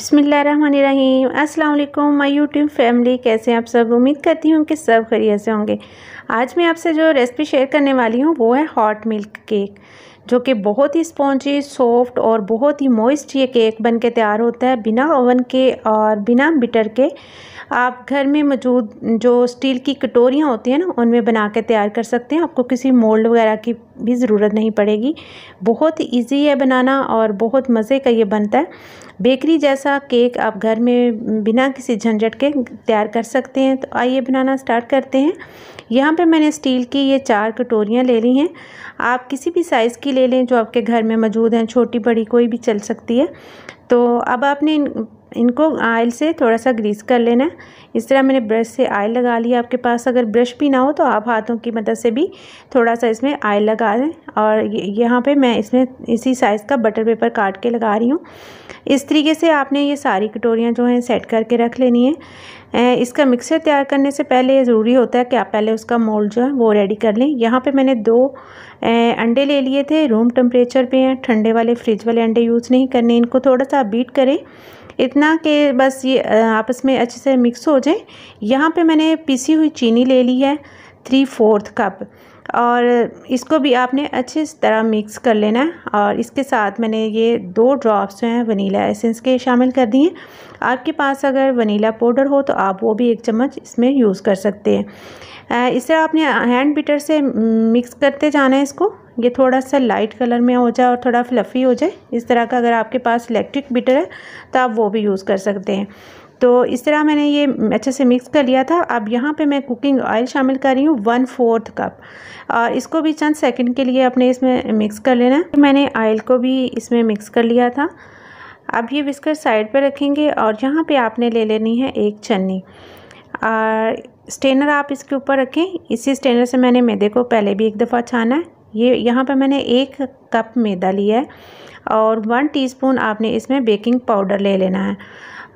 बसमीम अल्लाम my YouTube family कैसे आप सब उम्मीद करती हूँ कि सब खरीय से होंगे आज मैं आपसे जो रेसिपी शेयर करने वाली हूँ वो है हॉट मिल्क केक जो कि बहुत ही स्पॉन्जी सॉफ्ट और बहुत ही मॉइस्ट ये केक बन के तैयार होता है बिना ओवन के और बिना बिटर के आप घर में मौजूद जो स्टील की कटोरियाँ होती हैं ना उनमें बना के तैयार कर सकते हैं आपको किसी मोल्ड वगैरह की भी ज़रूरत नहीं पड़ेगी बहुत इजी है बनाना और बहुत मज़े का ये बनता है बेकरी जैसा केक आप घर में बिना किसी झंझट के तैयार कर सकते हैं तो आइए बनाना स्टार्ट करते हैं यहाँ पे मैंने स्टील की ये चार कटोरियाँ ले ली हैं आप किसी भी साइज़ की ले लें जो आपके घर में मौजूद हैं छोटी बड़ी कोई भी चल सकती है तो अब आपने इनको आयल से थोड़ा सा ग्रीस कर लेना है इस तरह मैंने ब्रश से आयल लगा लिया आपके पास अगर ब्रश भी ना हो तो आप हाथों की मदद से भी थोड़ा सा इसमें आयल लगा दें और यहाँ पे मैं इसमें इसी साइज़ का बटर पेपर काट के लगा रही हूँ इस तरीके से आपने ये सारी कटोरियाँ जो हैं सेट करके रख लेनी है इसका मिक्सर तैयार करने से पहले ज़रूरी होता है कि आप पहले उसका मोल्ड जो है वो रेडी कर लें यहाँ पे मैंने दो अंडे ले लिए थे रूम टेम्परेचर पे हैं ठंडे वाले फ्रिज वाले अंडे यूज़ नहीं करने इनको थोड़ा सा बीट करें इतना कि बस ये आपस में अच्छे से मिक्स हो जाए यहाँ पे मैंने पीसी हुई चीनी ले ली है थ्री फोर्थ कप और इसको भी आपने अच्छे तरह मिक्स कर लेना है और इसके साथ मैंने ये दो ड्रॉप्स जो हैं वनीला एसेंस के शामिल कर दिए आपके पास अगर वनीला पाउडर हो तो आप वो भी एक चम्मच इसमें यूज़ कर सकते हैं इसे आपने हैंड बीटर से मिक्स करते जाना है इसको ये थोड़ा सा लाइट कलर में हो जाए और थोड़ा फ्लफ़ी हो जाए इस तरह का अगर आपके पास इलेक्ट्रिक बीटर है तो आप वो भी यूज़ कर सकते हैं तो इस तरह मैंने ये अच्छे से मिक्स कर लिया था अब यहाँ पे मैं कुकिंग ऑयल शामिल कर रही हूँ वन फोर्थ कप और इसको भी चंद सेकंड के लिए अपने इसमें मिक्स कर लेना है मैंने ऑयल को भी इसमें मिक्स कर लिया था अब ये विस्कर साइड पर रखेंगे और यहाँ पे आपने ले लेनी है एक छन्नी और स्टेनर आप इसके ऊपर रखें इसी स्टेनर से मैंने मैदे को पहले भी एक दफ़ा छाना है ये यहाँ पर मैंने एक कप मैदा लिया है और वन टीस्पून आपने इसमें बेकिंग पाउडर ले लेना है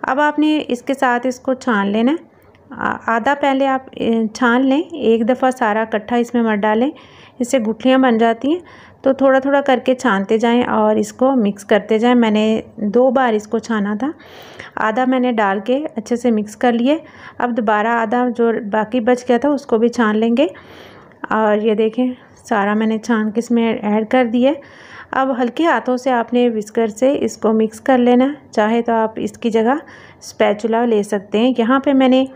अब आपने इसके साथ इसको छान लेना है आधा पहले आप छान लें एक दफ़ा सारा इकट्ठा इसमें मत डालें इससे गुठलियाँ बन जाती हैं तो थोड़ा थोड़ा करके छानते जाएं और इसको मिक्स करते जाएं मैंने दो बार इसको छाना था आधा मैंने डाल के अच्छे से मिक्स कर लिए अब दोबारा आधा जो बाकी बच गया था उसको भी छान लेंगे और ये देखें सारा मैंने छान के इसमें ऐड कर दिया अब हल्के हाथों से आपने विस्कर से इसको मिक्स कर लेना चाहे तो आप इसकी जगह स्पैचुला ले सकते हैं यहाँ पे मैंने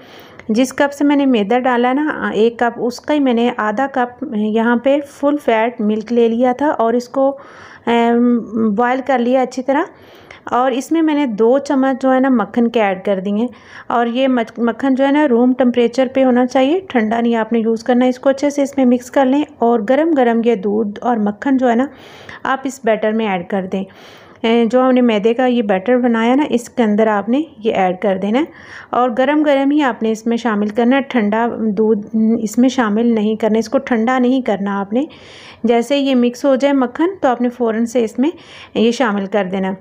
जिस कप से मैंने मैदा डाला ना एक कप उसका ही मैंने आधा कप यहाँ पे फुल फैट मिल्क ले लिया था और इसको बॉयल कर लिया अच्छी तरह और इसमें मैंने दो चम्मच जो है ना मक्खन के ऐड कर दिए हैं और ये मक्खन जो है ना रूम टेम्परेचर पे होना चाहिए ठंडा नहीं आपने यूज़ करना इसको अच्छे से इसमें मिक्स कर लें और गरम गरम ये दूध और मक्खन जो है ना आप इस बैटर में ऐड कर दें जो हमने मैदे का ये बैटर बनाया ना इसके अंदर आपने ये ऐड कर देना और गरम गरम ही आपने इसमें शामिल करना ठंडा दूध इसमें शामिल नहीं करना इसको ठंडा नहीं करना आपने जैसे ये मिक्स हो जाए मक्खन तो आपने फ़ौरन से इसमें ये शामिल कर देना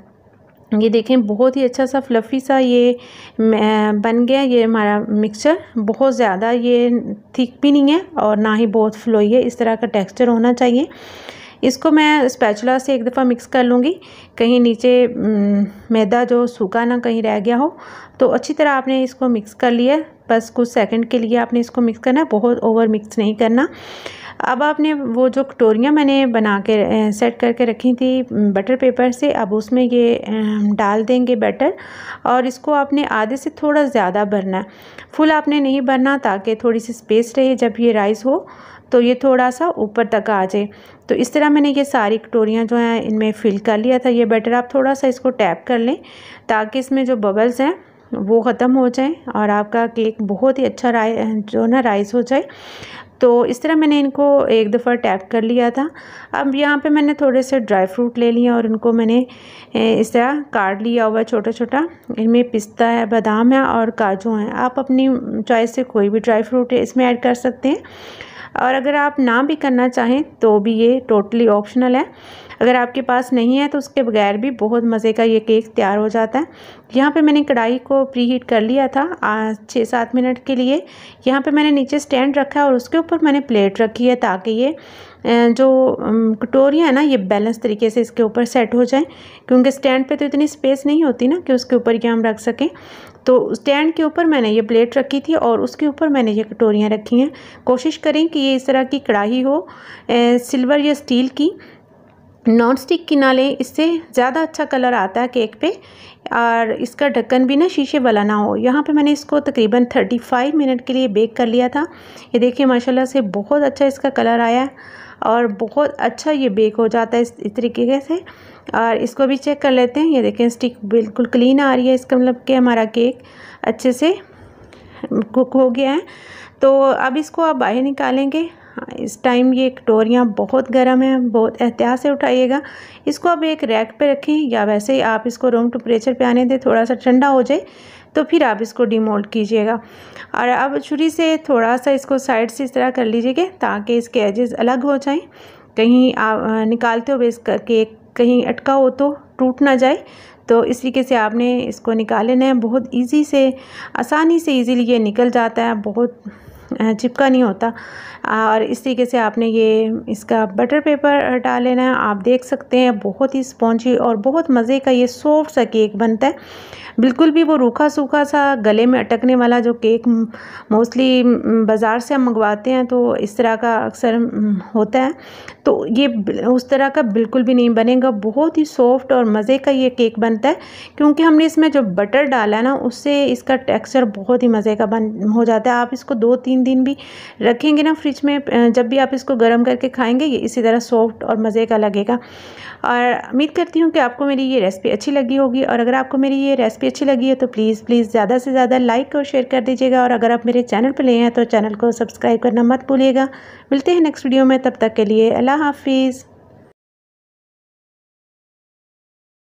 ये देखें बहुत ही अच्छा सा फ्लफ़ी सा ये बन गया ये हमारा मिक्सचर बहुत ज़्यादा ये थिक भी नहीं है और ना ही बहुत फ्लोई है इस तरह का टेक्सचर होना चाहिए इसको मैं स्पैचुला से एक दफ़ा मिक्स कर लूँगी कहीं नीचे मैदा जो सूखा ना कहीं रह गया हो तो अच्छी तरह आपने इसको मिक्स कर लिया बस कुछ सेकंड के लिए आपने इसको मिक्स करना है बहुत ओवर मिक्स नहीं करना अब आपने वो जो कटोरियाँ मैंने बना के सेट करके रखी थी बटर पेपर से अब उसमें ये डाल देंगे बैटर और इसको आपने आधे से थोड़ा ज़्यादा भरना है फुल आपने नहीं भरना ताकि थोड़ी सी स्पेस रहे जब ये राइस हो तो ये थोड़ा सा ऊपर तक आ जाए तो इस तरह मैंने ये सारी कटोरियाँ जो हैं इनमें फिल कर लिया था ये बैटर आप थोड़ा सा इसको टैप कर लें ताकि इसमें जो बबल्स हैं वो ख़त्म हो जाए और आपका केक बहुत ही अच्छा राइ जो ना राइस हो जाए तो इस तरह मैंने इनको एक दफ़ा टैप कर लिया था अब यहाँ पे मैंने थोड़े से ड्राई फ्रूट ले लिए और इनको मैंने इस तरह काट लिया हुआ छोटा छोटा इनमें पिस्ता है बादाम है और काजू हैं आप अपनी चॉइस से कोई भी ड्राई फ्रूट है इसमें ऐड कर सकते हैं और अगर आप ना भी करना चाहें तो भी ये टोटली ऑप्शनल है अगर आपके पास नहीं है तो उसके बगैर भी बहुत मज़े का ये केक तैयार हो जाता है यहाँ पे मैंने कढ़ाई को प्री हीट कर लिया था छः सात मिनट के लिए यहाँ पे मैंने नीचे स्टैंड रखा है और उसके ऊपर मैंने प्लेट रखी है ताकि ये जो कटोरियाँ है ना ये बैलेंस तरीके से इसके ऊपर सेट हो जाए क्योंकि स्टैंड पे तो इतनी स्पेस नहीं होती ना कि उसके ऊपर ये हम रख सकें तो स्टैंड के ऊपर मैंने ये प्लेट रखी थी और उसके ऊपर मैंने ये कटोरियाँ रखी हैं कोशिश करें कि ये इस तरह की कढ़ाई हो सिल्वर या स्टील की नॉन स्टिक की ना लें इससे ज़्यादा अच्छा कलर आता है केक पे और इसका ढक्कन भी ना शीशे वाला ना हो यहाँ पे मैंने इसको तकरीबन 35 मिनट के लिए बेक कर लिया था ये देखिए माशाल्लाह से बहुत अच्छा इसका कलर आया है और बहुत अच्छा ये बेक हो जाता है इस तरीके से और इसको भी चेक कर लेते हैं ये देखें स्टिक बिल्कुल क्लीन आ रही है इसका मतलब कि हमारा केक अच्छे से कुक हो गया है तो अब इसको आप बाहर निकालेंगे हाँ इस टाइम ये कटोरियाँ बहुत गर्म हैं बहुत एहतियात से उठाइएगा इसको अब एक रैक पे रखें या वैसे ही आप इसको रूम टम्परेचर पे आने दें थोड़ा सा ठंडा हो जाए तो फिर आप इसको डिमोल्ड कीजिएगा और अब छुरी से थोड़ा सा इसको साइड से इस तरह कर लीजिएगा ताकि इसके एजेस अलग हो जाएँ कहीं आप निकालते हुए इसका केक कहीं अटका हो तो टूट ना जाए तो इस तरीके से आपने इसको निकाल लेना है बहुत इजी से आसानी से इजीली ये निकल जाता है बहुत चिपका नहीं होता और इस तरीके से आपने ये इसका बटर पेपर डाल लेना है आप देख सकते हैं बहुत ही स्पॉन्जी और बहुत मज़े का ये सॉफ्ट सा केक बनता है बिल्कुल भी वो रूखा सूखा सा गले में अटकने वाला जो केक मोस्टली बाज़ार से हम मंगवाते हैं तो इस तरह का अक्सर होता है तो ये उस तरह का बिल्कुल भी नहीं बनेगा बहुत ही सॉफ्ट और मज़े का ये केक बनता है क्योंकि हमने इसमें जो बटर डाला ना उससे इसका टेक्सचर बहुत ही मज़े का बन हो जाता है आप इसको दो तीन दिन भी रखेंगे ना फ्रिज में जब भी आप इसको गर्म करके खाएंगे ये इसी तरह सॉफ्ट और मज़े का लगेगा और उम्मीद करती हूँ कि आपको मेरी ये रेसिपी अच्छी लगी होगी और अगर आपको मेरी ये रेसिपी अच्छी लगी है तो प्लीज़ प्लीज़ ज़्यादा से ज़्यादा लाइक और शेयर कर दीजिएगा और अगर आप मेरे चैनल पर ले हैं तो चैनल को सब्सक्राइब करना मत भूलिएगा मिलते हैं नेक्स्ट वीडियो में तब तक के लिए अल्लाह हाफिज़